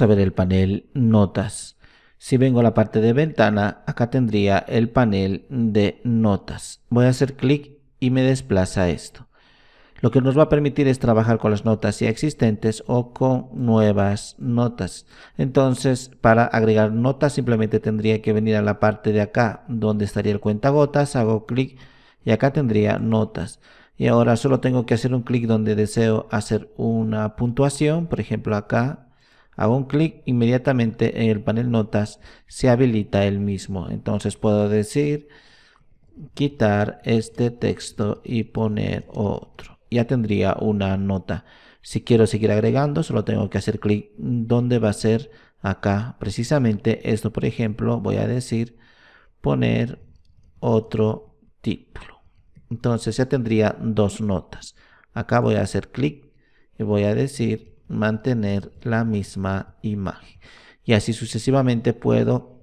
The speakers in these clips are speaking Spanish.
a ver el panel notas. Si vengo a la parte de ventana, acá tendría el panel de notas. Voy a hacer clic y me desplaza esto. Lo que nos va a permitir es trabajar con las notas ya existentes o con nuevas notas. Entonces, para agregar notas simplemente tendría que venir a la parte de acá donde estaría el cuentagotas, hago clic y acá tendría notas. Y ahora solo tengo que hacer un clic donde deseo hacer una puntuación, por ejemplo acá Hago un clic inmediatamente en el panel notas se habilita el mismo. Entonces puedo decir quitar este texto y poner otro. Ya tendría una nota. Si quiero seguir agregando, solo tengo que hacer clic donde va a ser acá. Precisamente esto, por ejemplo, voy a decir poner otro título. Entonces ya tendría dos notas. Acá voy a hacer clic y voy a decir mantener la misma imagen. Y así sucesivamente puedo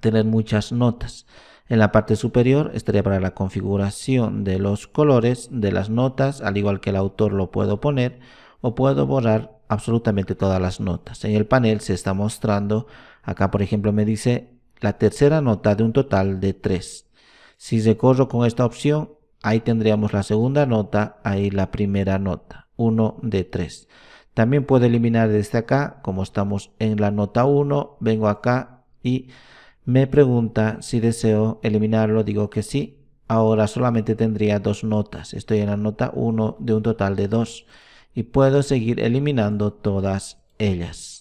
tener muchas notas. En la parte superior estaría para la configuración de los colores de las notas, al igual que el autor lo puedo poner o puedo borrar absolutamente todas las notas. En el panel se está mostrando, acá por ejemplo me dice la tercera nota de un total de tres. Si recorro con esta opción, ahí tendríamos la segunda nota, ahí la primera nota, uno de tres. También puedo eliminar desde acá, como estamos en la nota 1, vengo acá y me pregunta si deseo eliminarlo, digo que sí. Ahora solamente tendría dos notas, estoy en la nota 1 de un total de dos y puedo seguir eliminando todas ellas.